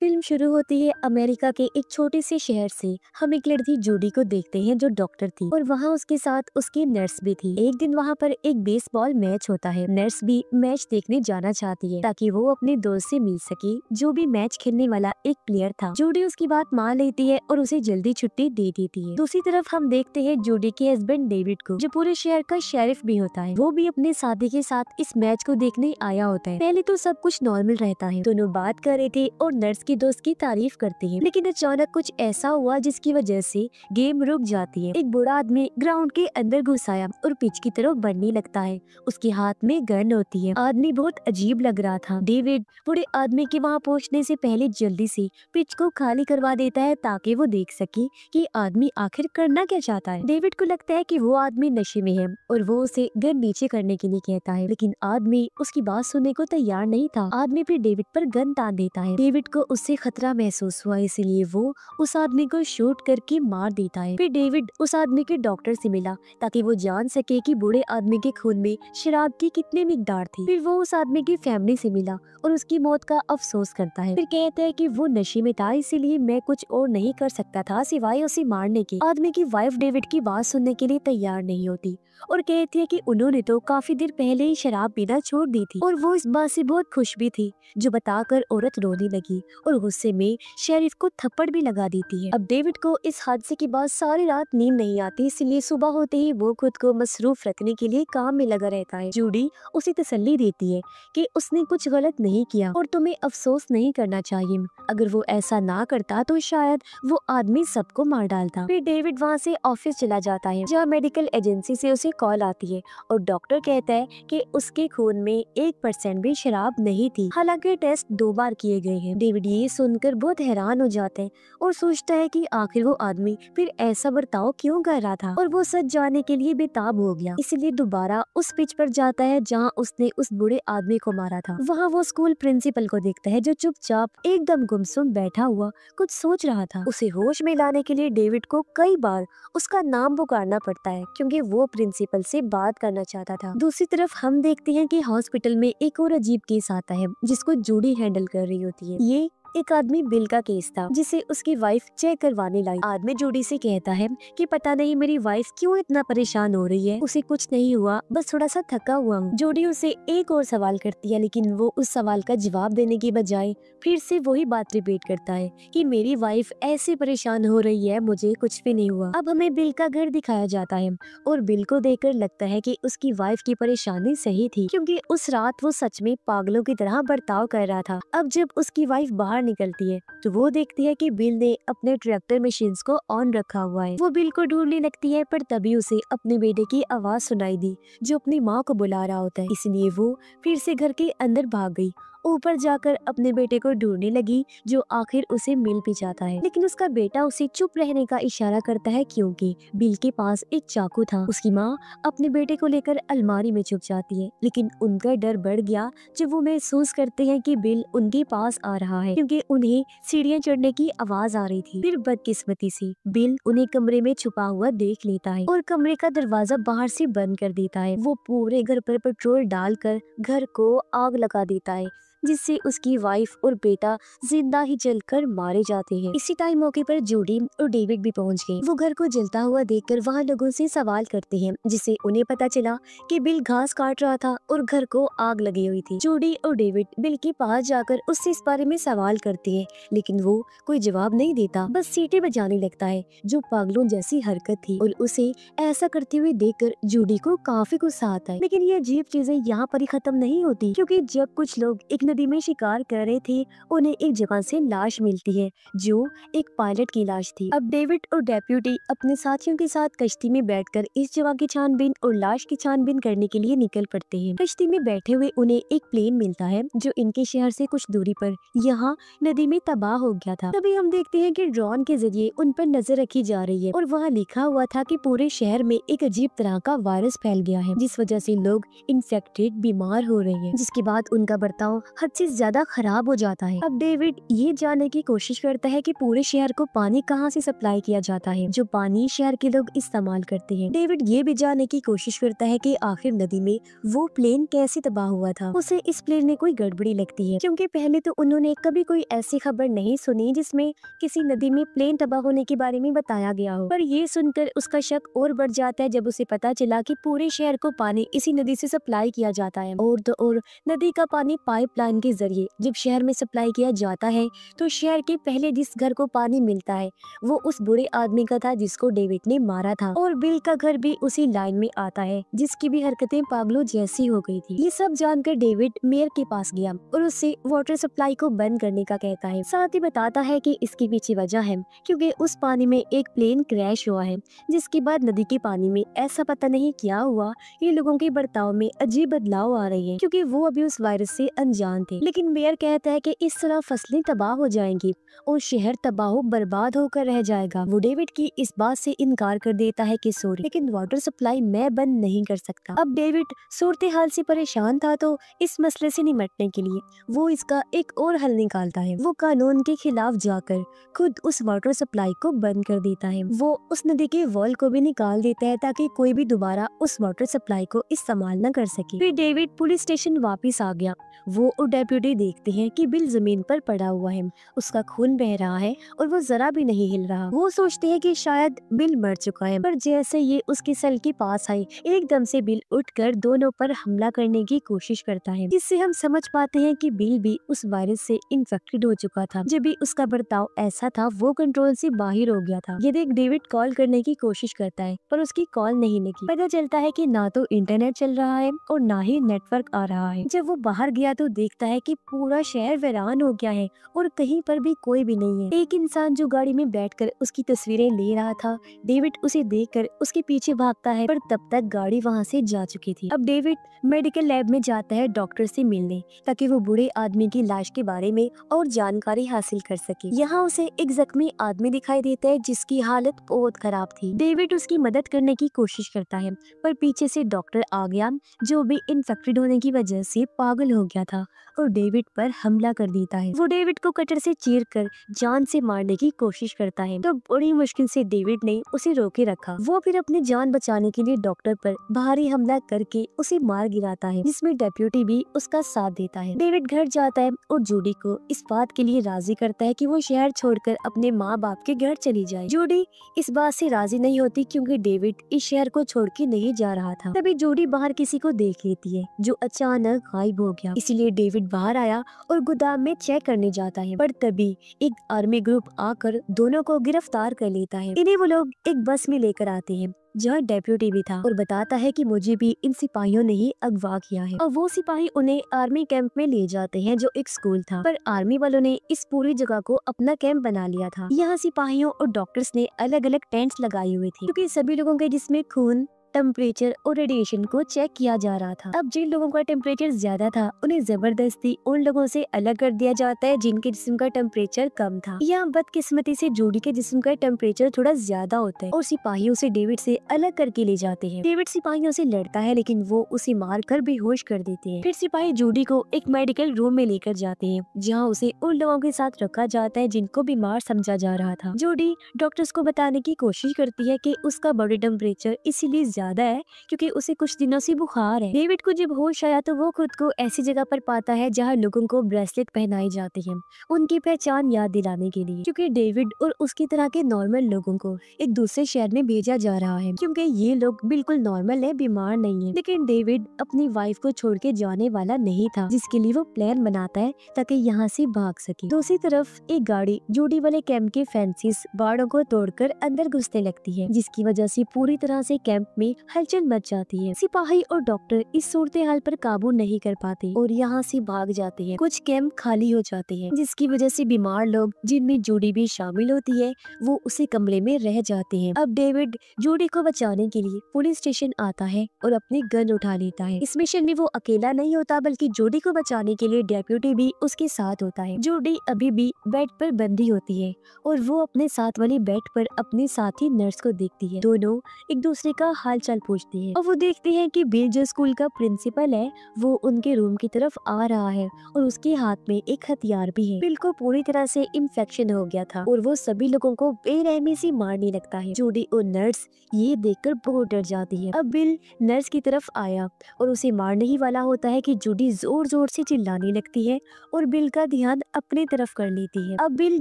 film शुरू होती है अमेरिका के एक छोटे से शहर से हम एक लड़की जूडी को देखते हैं जो डॉक्टर थी और वहाँ उसके साथ उसकी नर्स भी थी एक दिन वहाँ पर एक बेसबॉल मैच होता है नर्स भी मैच देखने जाना चाहती है ताकि वो अपने दोस्त से मिल सके जो भी मैच खेलने वाला एक प्लेयर था जूडी उसकी बात मान लेती है और उसे जल्दी छुट्टी दे देती है दूसरी तरफ हम देखते है जूडी के हस्बैंड डेविड को जो पूरे शहर का शेरिफ भी होता है वो भी अपने साथी के साथ इस मैच को देखने आया होता है पहले तो सब कुछ नॉर्मल रहता है दोनों बात कर रहे थे और नर्स उसकी दोस्त की तारीफ करती है लेकिन अचानक कुछ ऐसा हुआ जिसकी वजह से गेम रुक जाती है एक बुरा आदमी ग्राउंड के अंदर घुस आया और पिच की तरफ बढ़ने लगता है उसके हाथ में गन होती है आदमी बहुत अजीब लग रहा था डेविड बुरे आदमी के वहाँ पहुँचने से पहले जल्दी से पिच को खाली करवा देता है ताकि वो देख सके कि आदमी आखिर करना क्या चाहता है डेविड को लगता है कि वो आदमी नशे में है और वो उसे गन नीचे करने के लिए कहता है लेकिन आदमी उसकी बात सुनने को तैयार नहीं था आदमी फिर डेविड पर गन तान देता है डेविड को उसे खतरा महसूस हुआ इसीलिए वो उस आदमी को शूट करके मार देता है फिर डेविड उस आदमी के डॉक्टर से मिला ताकि वो जान सके कि बूढ़े आदमी के खून में शराब की कितनी मिकदार थी फिर वो उस आदमी की फैमिली से मिला और उसकी मौत का अफसोस करता है फिर कहता है कि वो नशे में था इसीलिए मैं कुछ और नहीं कर सकता था सिवाय उसे मारने के आदमी की वाइफ डेविड की बात सुनने के लिए तैयार नहीं होती और कहती है कि उन्होंने तो काफी देर पहले ही शराब पीना छोड़ दी थी और वो इस बात से बहुत खुश भी थी जो बताकर औरत रोने लगी और गुस्से में शेरिफ को थप्पड़ भी लगा देती है अब डेविड को इस हादसे के बाद सारी रात नींद नहीं आती इसलिए सुबह होते ही वो खुद को मसरूफ रखने के लिए काम में लगा रहता है जूडी उसे तसली देती है की उसने कुछ गलत नहीं किया और तुम्हे अफसोस नहीं करना चाहिए अगर वो ऐसा ना करता तो शायद वो आदमी सबको मार डालता फिर डेविड वहाँ से ऑफिस चला जाता है जहाँ मेडिकल एजेंसी से उसे उसे कॉल आती है और डॉक्टर कहता है कि उसके खून में एक परसेंट भी शराब नहीं थी हालांकि टेस्ट दो बार किए गए हैं डेविड ये सुनकर बहुत हैरान हो जाते हैं और सोचता है कि आखिर वो आदमी फिर ऐसा बर्ताव क्यों कर रहा था और वो सच जाने के लिए बेताब हो गया इसलिए दोबारा उस पिच पर जाता है जहाँ उसने उस बुढ़े आदमी को मारा था वहाँ वो स्कूल प्रिंसिपल को देखता है जो चुपचाप एकदम गुमसुम बैठा हुआ कुछ सोच रहा था उसे होश में लाने के लिए डेविड को कई बार उसका नाम पुकारना पड़ता है क्योंकि वो प्रिंसिपल प्रिंसिपल से बात करना चाहता था दूसरी तरफ हम देखते हैं कि हॉस्पिटल में एक और अजीब केस आता है जिसको जूडी हैंडल कर रही होती है ये एक आदमी बिल का केस था जिसे उसकी वाइफ चेक करवाने लाई आदमी जोड़ी से कहता है कि पता नहीं मेरी वाइफ क्यों इतना परेशान हो रही है उसे कुछ नहीं हुआ बस थोड़ा सा थका हुआ हूँ जोड़ी उसे एक और सवाल करती है लेकिन वो उस सवाल का जवाब देने के बजाय फिर से वही बात रिपीट करता है कि मेरी वाइफ ऐसे परेशान हो रही है मुझे कुछ भी नहीं हुआ अब हमें बिल का घर दिखाया जाता है और बिल को देखकर लगता है कि उसकी वाइफ की परेशानी सही थी क्योंकि उस रात वो सच में पागलों की तरह बर्ताव कर रहा था अब जब उसकी वाइफ बाहर निकलती है तो वो देखती है कि बिल ने अपने ट्रैक्टर मशीन को ऑन रखा हुआ है वो बिल को ढूंढने लगती है पर तभी उसे अपने बेटे की आवाज सुनाई दी जो अपनी माँ को बुला रहा होता है इसलिए वो फिर से घर के अंदर भाग गई ऊपर जाकर अपने बेटे को ढूंढने लगी जो आखिर उसे मिल भी जाता है लेकिन उसका बेटा उसे चुप रहने का इशारा करता है क्योंकि बिल के पास एक चाकू था उसकी माँ अपने बेटे को लेकर अलमारी में छुप जाती है लेकिन उनका डर बढ़ गया जब वो महसूस करते हैं कि बिल उनके पास आ रहा है क्योंकि उन्हें सीढ़ियाँ चढ़ने की आवाज आ रही थी फिर बदकिस्मती से बिल उन्हें कमरे में छुपा हुआ देख लेता है और कमरे का दरवाजा बाहर से बंद कर देता है वो पूरे घर पर पेट्रोल डालकर घर को आग लगा देता है जिससे उसकी वाइफ और बेटा जिंदा ही जलकर मारे जाते हैं इसी टाइम मौके पर जूडी और डेविड भी पहुंच गए वो घर को जलता हुआ देखकर वहाँ लोगों से सवाल करते हैं जिसे उन्हें पता चला कि बिल घास काट रहा था और घर को आग लगी हुई थी जूडी और डेविड बिल के पास जाकर उससे इस बारे में सवाल करते है लेकिन वो कोई जवाब नहीं देता बस सीटें बजाने लगता है जो पागलों जैसी हरकत थी और उसे ऐसा करते हुए कर जूडी को काफी गुस्सा आता है लेकिन ये अजीब चीजें यहाँ पर ही खत्म नहीं होती क्यूँकी जब कुछ लोग एक नदी में शिकार कर रहे थे उन्हें एक जगह से लाश मिलती है जो एक पायलट की लाश थी अब डेविड और डेप्यूटी अपने साथियों के साथ कश्ती में बैठकर इस जगह की छानबीन और लाश की छानबीन करने के लिए निकल पड़ते हैं कश्ती में बैठे हुए उन्हें एक प्लेन मिलता है जो इनके शहर ऐसी कुछ दूरी पर यहाँ नदी में तबाह हो गया था तभी हम देखते हैं की ड्रोन के जरिए उन पर नजर रखी जा रही है और वहाँ लिखा हुआ था कि पूरे शहर में एक अजीब तरह का वायरस फैल गया है जिस वजह से लोग इन्फेक्टेड बीमार हो रहे हैं जिसके बाद उनका बर्ताव हद से ज्यादा खराब हो जाता है अब डेविड ये जानने की कोशिश करता है कि पूरे शहर को पानी कहाँ से सप्लाई किया जाता है जो पानी शहर के लोग इस्तेमाल करते हैं डेविड ये भी जानने की कोशिश करता है कि आखिर नदी में वो प्लेन कैसे तबाह हुआ था उसे इस प्लेन में कोई गड़बड़ी लगती है क्यूँकी पहले तो उन्होंने कभी कोई ऐसी खबर नहीं सुनी जिसमे किसी नदी में प्लेन तबाह होने के बारे में बताया गया हो पर ये सुनकर उसका शक और बढ़ जाता है जब उसे पता चला कि पूरे शहर को पानी इसी नदी से सप्लाई किया जाता है और तो और नदी का पानी पाइपलाइन पाइपलाइन के जरिए जब शहर में सप्लाई किया जाता है तो शहर के पहले जिस घर को पानी मिलता है वो उस बुरे आदमी का था जिसको डेविड ने मारा था और बिल का घर भी उसी लाइन में आता है जिसकी भी हरकतें पागलों जैसी हो गई थी ये सब जानकर डेविड मेयर के पास गया और उससे वाटर सप्लाई को बंद करने का कहता है साथ ही बताता है की इसके पीछे वजह है क्यूँकी उस पानी में एक प्लेन क्रैश हुआ है जिसके बाद नदी के पानी में ऐसा पता नहीं क्या हुआ ये लोगों के बर्ताव में अजीब बदलाव आ रही है क्यूँकी वो अभी उस वायरस ऐसी अनजान किसान थे लेकिन मेयर कहता है कि इस तरह फसलें तबाह हो जाएंगी और शहर तबाह बर्बाद होकर रह जाएगा वो डेविड की इस बात से इनकार कर देता है कि सॉरी लेकिन वाटर सप्लाई मैं बंद नहीं कर सकता अब डेविड सूरत हाल से परेशान था तो इस मसले से निपटने के लिए वो इसका एक और हल निकालता है वो कानून के खिलाफ जाकर खुद उस वाटर सप्लाई को बंद कर देता है वो उस नदी के वॉल को भी निकाल देता है ताकि कोई भी दोबारा उस वाटर सप्लाई को इस्तेमाल न कर सके फिर डेविड पुलिस स्टेशन वापस आ गया वो डेप्यूटी देखते हैं कि बिल जमीन पर पड़ा हुआ है उसका खून बह रहा है और वो जरा भी नहीं हिल रहा वो सोचते हैं कि शायद बिल मर चुका है पर जैसे ये उसके सेल के पास आई एकदम से बिल उठकर दोनों पर हमला करने की कोशिश करता है जिससे हम समझ पाते हैं कि बिल भी उस वायरस से इन्फेक्टेड हो चुका था जब भी उसका बर्ताव ऐसा था वो कंट्रोल से बाहर हो गया था ये देख डेविड कॉल करने की कोशिश करता है पर उसकी कॉल नहीं निकली पता चलता है की ना तो इंटरनेट चल रहा है और ना ही नेटवर्क आ रहा है जब वो बाहर गया तो देख लगता है कि पूरा शहर वैरान हो गया है और कहीं पर भी कोई भी नहीं है एक इंसान जो गाड़ी में बैठकर उसकी तस्वीरें ले रहा था डेविड उसे देखकर उसके पीछे भागता है पर तब तक गाड़ी वहाँ से जा चुकी थी अब डेविड मेडिकल लैब में जाता है डॉक्टर से मिलने ताकि वो बुढ़े आदमी की लाश के बारे में और जानकारी हासिल कर सके यहाँ उसे एक जख्मी आदमी दिखाई देता है जिसकी हालत बहुत खराब थी डेविड उसकी मदद करने की कोशिश करता है पर पीछे से डॉक्टर आ गया जो भी इन्फेक्टेड होने की वजह से पागल हो गया था और डेविड पर हमला कर देता है वो डेविड को कटर से चीर कर जान से मारने की कोशिश करता है तो बड़ी मुश्किल से डेविड ने उसे रोके रखा वो फिर अपनी जान बचाने के लिए डॉक्टर पर भारी हमला करके उसे मार गिराता है जिसमें डेप्यूटी भी उसका साथ देता है डेविड घर जाता है और जूडी को इस बात के लिए राजी करता है की वो शहर कर अपने माँ बाप के घर चली जाए जूडी इस बात से राजी नहीं होती क्यूँकी डेविड इस शहर को छोड़ के नहीं जा रहा था तभी जूडी बाहर किसी को देख लेती है जो अचानक गायब हो गया इसीलिए डेविड बाहर आया और गोदाम में चेक करने जाता है पर तभी एक आर्मी ग्रुप आकर दोनों को गिरफ्तार कर लेता है इन्हें वो लोग एक बस में लेकर आते हैं जहाँ डेप्यूटी भी था और बताता है कि मुझे भी इन सिपाहियों ने ही अगवा किया है और वो सिपाही उन्हें आर्मी कैंप में ले जाते हैं जो एक स्कूल था पर आर्मी वालों ने इस पूरी जगह को अपना कैंप बना लिया था यहाँ सिपाहियों और डॉक्टर्स ने अलग अलग टेंट्स लगाए हुए थे क्योंकि सभी लोगों के जिसमे खून टेम्परेचर और रेडिएशन को चेक किया जा रहा था अब जिन लोगों का टेम्परेचर ज्यादा था उन्हें जबरदस्ती उन लोगों से अलग कर दिया जाता है जिनके जिसम का टेम्परेचर कम था या बदकिस्मती से जोड़ी के जिसम का टेम्परेचर थोड़ा ज्यादा होता है और सिपाही उसे डेविड से अलग करके ले जाते हैं डेविड सिपाहियों से लड़ता है लेकिन वो उसे मार कर बेहोश कर देते हैं फिर सिपाही जूडी को एक मेडिकल रूम में लेकर जाते हैं जहाँ उसे उन लोगों के साथ रखा जाता है जिनको बीमार समझा जा रहा था जूडी डॉक्टर्स को बताने की कोशिश करती है की उसका बॉडी टेम्परेचर इसीलिए ज़्यादा है क्योंकि उसे कुछ दिनों से बुखार है डेविड को जब होश आया तो वो खुद को ऐसी जगह पर पाता है जहाँ लोगों को ब्रेसलेट पहनाई जाती है उनकी पहचान याद दिलाने के लिए क्योंकि डेविड और उसकी तरह के नॉर्मल लोगों को एक दूसरे शहर में भेजा जा रहा है क्योंकि ये लोग बिल्कुल नॉर्मल है बीमार नहीं है लेकिन डेविड अपनी वाइफ को छोड़ के जाने वाला नहीं था जिसके लिए वो प्लान बनाता है ताकि यहाँ से भाग सके दूसरी तरफ एक गाड़ी जूडी वाले कैंप के फैंसिस बाड़ों को तोड़कर अंदर घुसने लगती है जिसकी वजह से पूरी तरह से कैंप में हलचल मच जाती है सिपाही और डॉक्टर इस सूरत हाल पर काबू नहीं कर पाते और यहाँ से भाग जाते हैं कुछ कैंप खाली हो जाते हैं जिसकी वजह से बीमार लोग जिनमें जूडी भी शामिल होती है वो उसी कमरे में रह जाते हैं अब डेविड जूडी को बचाने के लिए पुलिस स्टेशन आता है और अपनी गन उठा लेता है इस मिशन में वो अकेला नहीं होता बल्कि जोडी को बचाने के लिए डेप्यूटी भी उसके साथ होता है जोडी अभी भी बेड पर बंदी होती है और वो अपने साथ वाली बेड पर अपने साथी नर्स को देखती है दोनों एक दूसरे का हाल हालचाल पूछती है और वो देखती है कि बिल जो स्कूल का प्रिंसिपल है वो उनके रूम की तरफ आ रहा है और उसके हाथ में एक हथियार भी है बिल को पूरी तरह से इन्फेक्शन हो गया था और वो सभी लोगों को बेरहमी से मारने लगता है जूडी और नर्स ये देखकर बहुत डर जाती है अब बिल नर्स की तरफ आया और उसे मारने ही वाला होता है कि जूडी जोर जोर से चिल्लाने लगती है और बिल का ध्यान अपनी तरफ कर लेती है अब बिल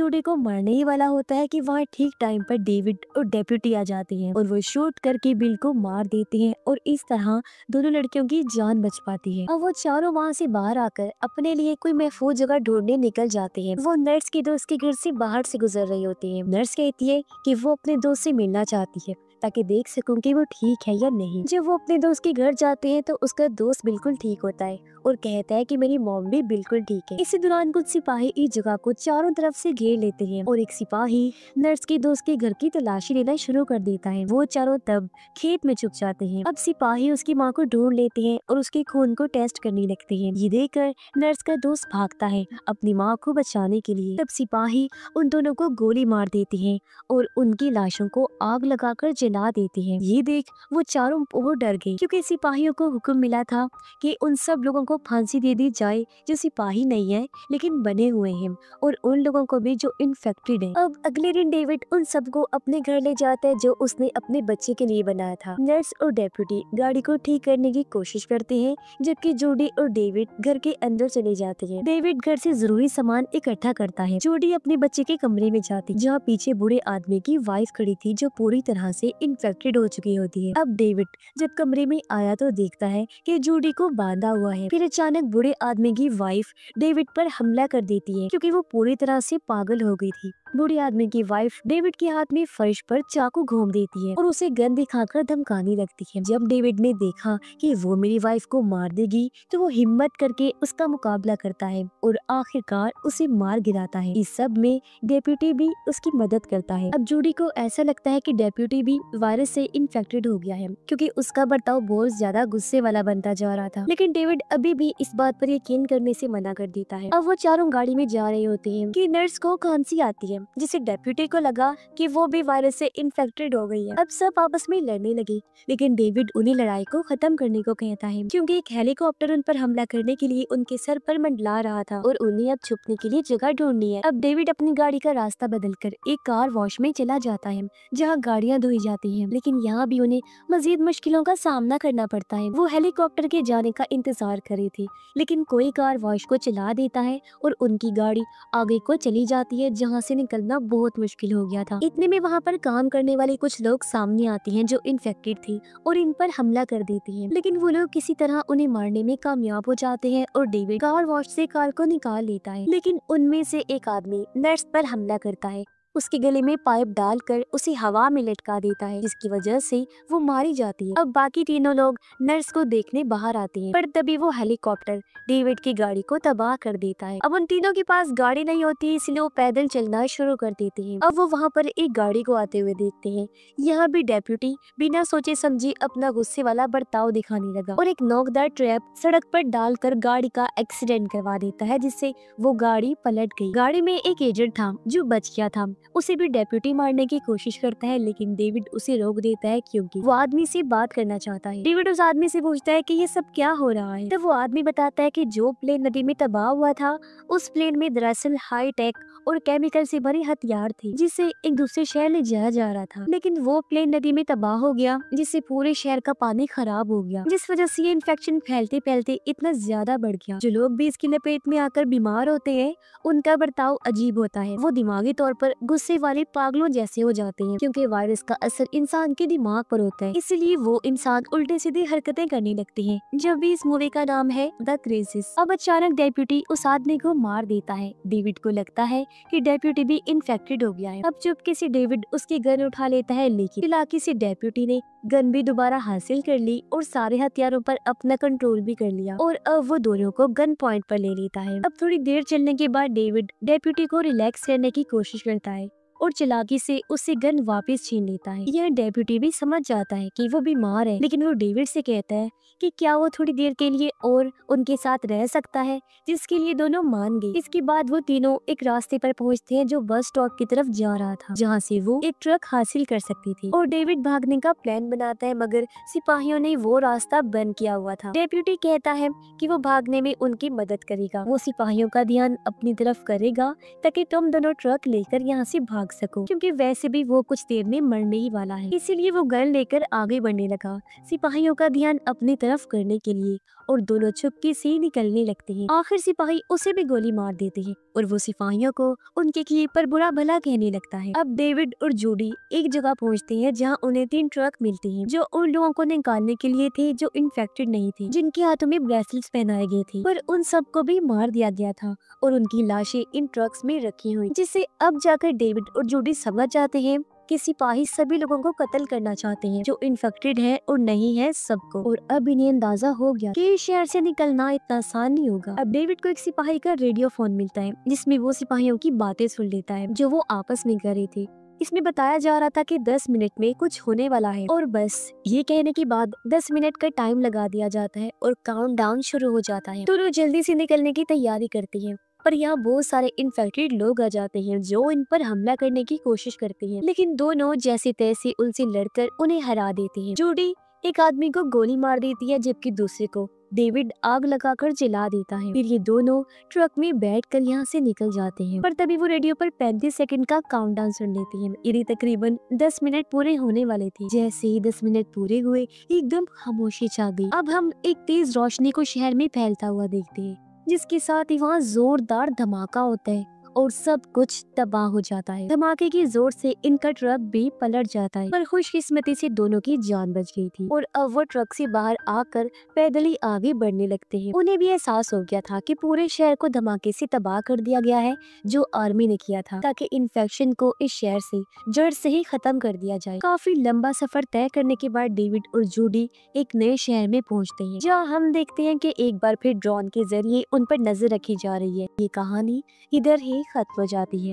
जूडी को मारने ही वाला होता है कि वहाँ ठीक टाइम पर डेविड और डेप्यूटी आ जाती है और वो शूट करके बिल को मार देते हैं और इस तरह दोनों लड़कियों की जान बच पाती है और वो चारों वहाँ से बाहर आकर अपने लिए कोई महफूज जगह ढूंढने निकल जाते हैं वो नर्स के दोस्त के घर से बाहर से गुजर रही होती है नर्स कहती है कि वो अपने दोस्त से मिलना चाहती है ताकि देख सकूं कि वो ठीक है या नहीं जब वो अपने दोस्त के घर जाते हैं तो उसका दोस्त बिल्कुल ठीक होता है और कहता है कि मेरी मॉम भी बिल्कुल ठीक है इसी दौरान कुछ सिपाही इस जगह को चारों तरफ से घेर लेते हैं और एक सिपाही नर्स के दोस्त के घर की तलाशी लेना शुरू कर देता है वो चारों तब खेत में छुप जाते हैं अब सिपाही उसकी माँ को ढूंढ लेते हैं और उसके खून को टेस्ट करने लगते है ये देखकर नर्स का दोस्त भागता है अपनी माँ को बचाने के लिए तब सिपाही उन दोनों को गोली मार देते हैं और उनकी लाशों को आग लगा कर गिरा देती है ये देख वो चारों ओर डर गई क्योंकि सिपाहियों को हुक्म मिला था कि उन सब लोगों को फांसी दे दी जाए जो सिपाही नहीं है लेकिन बने हुए हैं और उन लोगों को भी जो इन्फेक्टेड है अब अगले दिन डेविड उन सबको अपने घर ले जाता है जो उसने अपने बच्चे के लिए बनाया था नर्स और डेप्यूटी गाड़ी को ठीक करने की कोशिश करते है जबकि जूडी और डेविड घर के अंदर चले जाते हैं डेविड घर ऐसी जरूरी सामान इकट्ठा करता है जूडी अपने बच्चे के कमरे में जाती जहाँ पीछे बुढ़े आदमी की वाइफ खड़ी थी जो पूरी तरह से इन्फेक्टेड हो चुकी होती है अब डेविड जब कमरे में आया तो देखता है कि जूडी को बांधा हुआ है फिर अचानक बुढ़े आदमी की वाइफ डेविड पर हमला कर देती है क्योंकि वो पूरी तरह से पागल हो गई थी बूढ़े आदमी की वाइफ डेविड के हाथ में फर्श पर चाकू घूम देती है और उसे गन दिखाकर धमकाने लगती है जब डेविड ने देखा कि वो मेरी वाइफ को मार देगी तो वो हिम्मत करके उसका मुकाबला करता है और आखिरकार उसे मार गिराता है इस सब में डेप्यूटी भी उसकी मदद करता है अब जूडी को ऐसा लगता है की डेप्यूटी भी वायरस ऐसी इन्फेक्टेड हो गया है क्यूँकी उसका बर्ताव बहुत ज्यादा गुस्से वाला बनता जा रहा था लेकिन डेविड अभी भी इस बात आरोप यकीन करने ऐसी मना कर देता है अब वो चारों गाड़ी में जा रहे होते हैं की नर्स को खांसी आती है जिसे डेप्यूटी को लगा कि वो भी वायरस से इन्फेक्टेड हो गई है अब सब आपस में लड़ने लगे लेकिन डेविड उन्हें लड़ाई को खत्म करने को कहता है क्योंकि एक हेलीकॉप्टर उन पर हमला करने के लिए उनके सर पर मंडला रहा था और उन्हें अब छुपने के लिए जगह ढूंढनी है अब डेविड अपनी गाड़ी का रास्ता बदल कर एक कार वॉश में चला जाता है जहाँ गाड़ियाँ धोई जाती है लेकिन यहाँ भी उन्हें मजीद मुश्किलों का सामना करना पड़ता है वो हेलीकॉप्टर के जाने का इंतजार कर रही थी लेकिन कोई कार वॉश को चला देता है और उनकी गाड़ी आगे को चली जाती है जहाँ से निकलना बहुत मुश्किल हो गया था इतने में वहाँ पर काम करने वाले कुछ लोग सामने आते हैं जो इन्फेक्टेड थे और इन पर हमला कर देते हैं लेकिन वो लोग किसी तरह उन्हें मारने में कामयाब हो जाते हैं और डेविड कार वॉश से कार को निकाल लेता है लेकिन उनमें से एक आदमी नर्स पर हमला करता है उसके गले में पाइप डालकर उसे हवा में लटका देता है जिसकी वजह से वो मारी जाती है अब बाकी तीनों लोग नर्स को देखने बाहर आते हैं पर तभी वो हेलीकॉप्टर डेविड की गाड़ी को तबाह कर देता है अब उन तीनों के पास गाड़ी नहीं होती इसलिए वो पैदल चलना शुरू कर देते हैं अब वो वहाँ पर एक गाड़ी को आते हुए देखते है यहाँ भी डेप्यूटी बिना सोचे समझे अपना गुस्से वाला बर्ताव दिखाने लगा और एक नोकदार ट्रैप सड़क पर डालकर गाड़ी का एक्सीडेंट करवा देता है जिससे वो गाड़ी पलट गई गाड़ी में एक एजेंट था जो बच गया था उसे भी डेप्यूटी मारने की कोशिश करता है लेकिन डेविड उसे रोक देता है क्योंकि वो आदमी से बात करना चाहता है डेविड उस आदमी से पूछता है कि ये सब क्या हो रहा है तब तो वो आदमी बताता है कि जो प्लेन नदी में तबाह हुआ था उस प्लेन में दरअसल हाई टेक और केमिकल से भरे हथियार थे जिससे एक दूसरे शहर ले जाया जा रहा था लेकिन वो प्लेन नदी में तबाह हो गया जिससे पूरे शहर का पानी खराब हो गया जिस वजह से ये इन्फेक्शन फैलते फैलते इतना ज्यादा बढ़ गया जो लोग भी इसकी लपेट में आकर बीमार होते हैं उनका बर्ताव अजीब होता है वो दिमागी तौर पर गुस्से वाले पागलों जैसे हो जाते हैं क्योंकि वायरस का असर इंसान के दिमाग पर होता है इसलिए वो इंसान उल्टे सीधे हरकतें करने लगते हैं जब भी इस मूवी का नाम है द क्रेसिस अब अचानक डेप्यूटी उस आदमी को मार देता है डेविड को लगता है कि डेप्यूटी भी इन्फेक्टेड हो गया है अब चुपके से डेविड उसकी गन उठा लेता है लेकिन इलाके से डेप्यूटी ने गन भी दोबारा हासिल कर ली और सारे हथियारों पर अपना कंट्रोल भी कर लिया और अब वो दोनों को गन पॉइंट पर ले लेता है अब थोड़ी देर चलने के बाद डेविड डेप्यूटी को रिलैक्स करने की कोशिश करता है और चलाकी से उससे गन वापस छीन लेता है यह डेप्यूटी भी समझ जाता है कि वो बीमार है लेकिन वो डेविड से कहता है कि क्या वो थोड़ी देर के लिए और उनके साथ रह सकता है जिसके लिए दोनों मान गए इसके बाद वो तीनों एक रास्ते पर पहुंचते हैं जो बस स्टॉप की तरफ जा रहा था जहाँ से वो एक ट्रक हासिल कर सकती थी और डेविड भागने का प्लान बनाता है मगर सिपाहियों ने वो रास्ता बंद किया हुआ था डेप्यूटी कहता है कि वो भागने में उनकी मदद करेगा वो सिपाहियों का ध्यान अपनी तरफ करेगा ताकि तुम दोनों ट्रक लेकर यहाँ से भाग भाग सकूं क्योंकि वैसे भी वो कुछ देर में मरने ही वाला है इसीलिए वो गन लेकर आगे बढ़ने लगा सिपाहियों का ध्यान अपनी तरफ करने के लिए और दोनों छुपके से निकलने लगते हैं आखिर सिपाही उसे भी गोली मार देते हैं और वो सिपाहियों को उनके किए पर बुरा भला कहने लगता है अब डेविड और जूडी एक जगह पहुँचते हैं जहाँ उन्हें तीन ट्रक मिलते हैं जो उन लोगों को निकालने के लिए थे जो इन्फेक्टेड नहीं थे जिनके हाथों में ब्रेसलेट्स पहनाए गए थे पर उन सबको भी मार दिया गया था और उनकी लाशें इन ट्रक्स में रखी हुई जिसे अब जाकर डेविड और जूडी समझ जाते हैं कि सिपाही सभी लोगों को कत्ल करना चाहते हैं जो इन्फेक्टेड है और नहीं है सबको और अब इन्हें अंदाजा हो गया कि शहर से निकलना इतना आसान नहीं होगा अब डेविड को एक सिपाही का रेडियो फोन मिलता है जिसमें वो सिपाहियों की बातें सुन लेता है जो वो आपस में कर रहे थे इसमें बताया जा रहा था कि 10 मिनट में कुछ होने वाला है और बस ये कहने के बाद 10 मिनट का टाइम लगा दिया जाता है और काउंटडाउन शुरू हो जाता है तो तो जल्दी से निकलने की तैयारी करती है और यहाँ बहुत सारे इन्फेक्टेड लोग आ जाते हैं जो इन पर हमला करने की कोशिश करते हैं लेकिन दोनों जैसे तैसे उनसे लड़कर उन्हें हरा देते हैं जूडी एक आदमी को गोली मार देती है जबकि दूसरे को डेविड आग लगाकर जला देता है फिर ये दोनों ट्रक में बैठ कर यहाँ से निकल जाते हैं पर तभी वो रेडियो पर 35 सेकंड का काउंटडाउन सुन लेती है यदि तकरीबन 10 मिनट पूरे होने वाले थे जैसे ही 10 मिनट पूरे हुए एकदम खामोशी छा गई अब हम एक तेज रोशनी को शहर में फैलता हुआ देखते हैं जिसके साथ ही वहाँ जोरदार धमाका होता है और सब कुछ तबाह हो जाता है धमाके की जोर से इनका ट्रक भी पलट जाता है पर खुशकिस्मती से दोनों की जान बच गई थी और अब वो ट्रक से बाहर आकर पैदल ही आगे बढ़ने लगते हैं उन्हें भी एहसास हो गया था कि पूरे शहर को धमाके से तबाह कर दिया गया है जो आर्मी ने किया था ताकि इन्फेक्शन को इस शहर से जड़ से ही खत्म कर दिया जाए काफी लंबा सफर तय करने के बाद डेविड और जूडी एक नए शहर में पहुँचते है जहाँ हम देखते हैं की एक बार फिर ड्रोन के जरिए उन पर नजर रखी जा रही है ये कहानी इधर ही ही ख़त्म हो जाती है